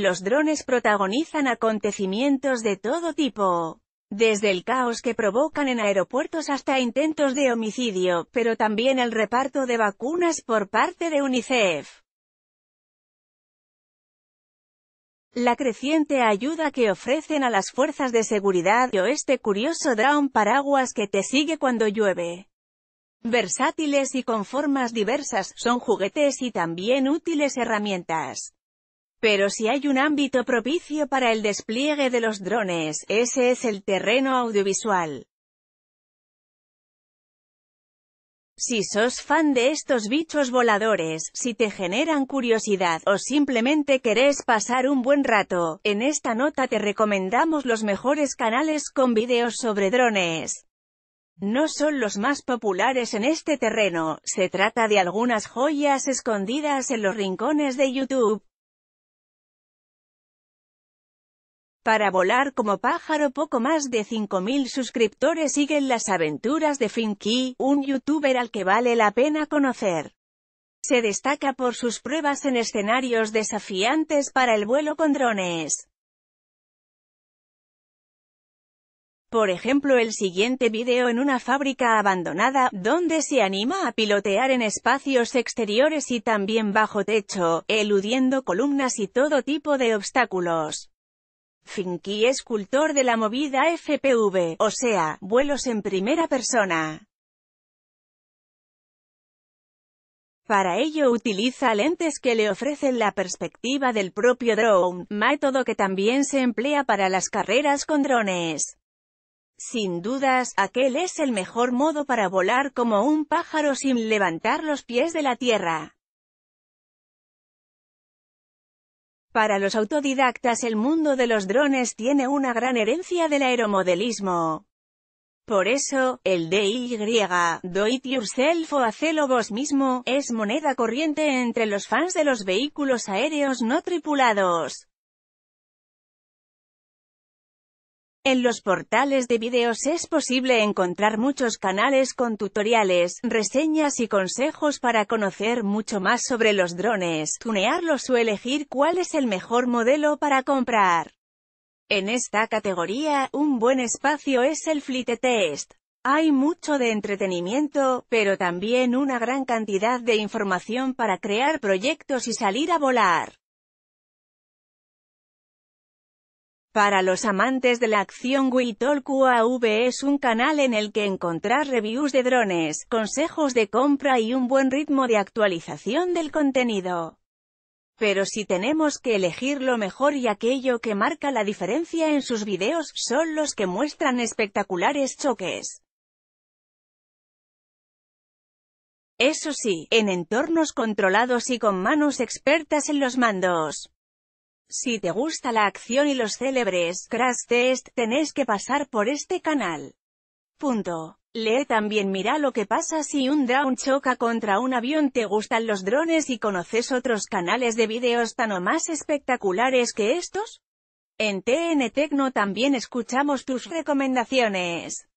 Los drones protagonizan acontecimientos de todo tipo. Desde el caos que provocan en aeropuertos hasta intentos de homicidio, pero también el reparto de vacunas por parte de UNICEF. La creciente ayuda que ofrecen a las fuerzas de seguridad o este curioso drone paraguas que te sigue cuando llueve. Versátiles y con formas diversas, son juguetes y también útiles herramientas. Pero si hay un ámbito propicio para el despliegue de los drones, ese es el terreno audiovisual. Si sos fan de estos bichos voladores, si te generan curiosidad o simplemente querés pasar un buen rato, en esta nota te recomendamos los mejores canales con videos sobre drones. No son los más populares en este terreno, se trata de algunas joyas escondidas en los rincones de YouTube. Para volar como pájaro poco más de 5.000 suscriptores siguen las aventuras de Finky, un youtuber al que vale la pena conocer. Se destaca por sus pruebas en escenarios desafiantes para el vuelo con drones. Por ejemplo el siguiente video en una fábrica abandonada, donde se anima a pilotear en espacios exteriores y también bajo techo, eludiendo columnas y todo tipo de obstáculos. Finky es cultor de la movida FPV, o sea, vuelos en primera persona. Para ello utiliza lentes que le ofrecen la perspectiva del propio drone, método que también se emplea para las carreras con drones. Sin dudas, aquel es el mejor modo para volar como un pájaro sin levantar los pies de la tierra. Para los autodidactas el mundo de los drones tiene una gran herencia del aeromodelismo. Por eso, el DIY, do it yourself o hacelo vos mismo, es moneda corriente entre los fans de los vehículos aéreos no tripulados. En los portales de videos es posible encontrar muchos canales con tutoriales, reseñas y consejos para conocer mucho más sobre los drones, tunearlos o elegir cuál es el mejor modelo para comprar. En esta categoría, un buen espacio es el Flight Test. Hay mucho de entretenimiento, pero también una gran cantidad de información para crear proyectos y salir a volar. Para los amantes de la acción Will UAV es un canal en el que encontrar reviews de drones, consejos de compra y un buen ritmo de actualización del contenido. Pero si tenemos que elegir lo mejor y aquello que marca la diferencia en sus videos, son los que muestran espectaculares choques. Eso sí, en entornos controlados y con manos expertas en los mandos. Si te gusta la acción y los célebres Crash Test, tenés que pasar por este canal. Punto. Lee también Mira lo que pasa si un drone choca contra un avión Te gustan los drones y conoces otros canales de videos tan o más espectaculares que estos? En TN también escuchamos tus recomendaciones.